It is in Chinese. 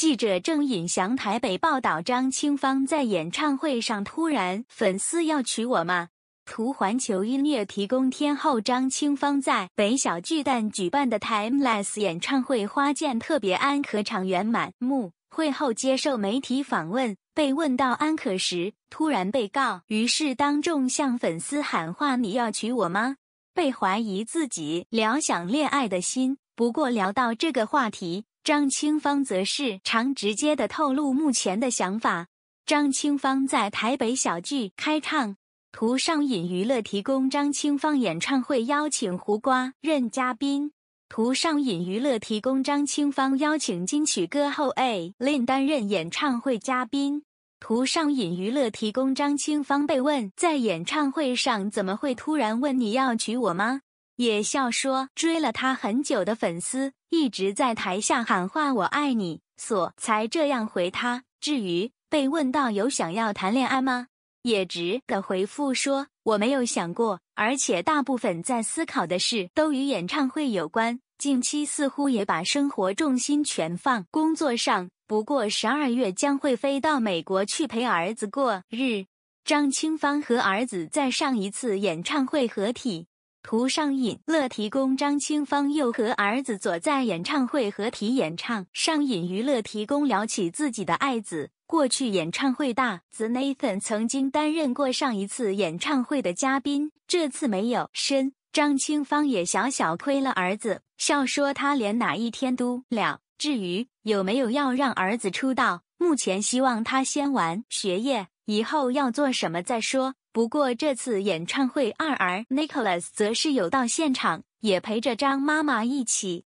记者郑尹祥台北报道：张清芳在演唱会上突然，粉丝要娶我吗？图环球音乐提供。天后张清芳在北小巨蛋举办的 Timeless 演唱会花见特别安可场圆满。幕会后接受媒体访问，被问到安可时，突然被告，于是当众向粉丝喊话：“你要娶我吗？”被怀疑自己聊想恋爱的心。不过聊到这个话题。张清芳则是常直接的透露目前的想法。张清芳在台北小巨开唱，图上瘾娱乐提供。张清芳演唱会邀请胡瓜任嘉宾，图上瘾娱乐提供。张清芳邀请金曲歌后 A Lin 担任演唱会嘉宾，图上瘾娱乐提供。张清芳被问在演唱会上怎么会突然问你要娶我吗？也笑说，追了他很久的粉丝一直在台下喊话“我爱你”，所才这样回他。至于被问到有想要谈恋爱吗，也直的回复说我没有想过，而且大部分在思考的事都与演唱会有关。近期似乎也把生活重心全放工作上，不过十二月将会飞到美国去陪儿子过日。张清芳和儿子在上一次演唱会合体。图上瘾乐提供张清芳又和儿子左在演唱会合体演唱。上瘾娱乐提供聊起自己的爱子，过去演唱会大子 Nathan 曾经担任过上一次演唱会的嘉宾，这次没有身。张清芳也小小亏了儿子，笑说他连哪一天都了。至于有没有要让儿子出道，目前希望他先玩学业，以后要做什么再说。不过这次演唱会，二儿 Nicholas 则是有到现场，也陪着张妈妈一起。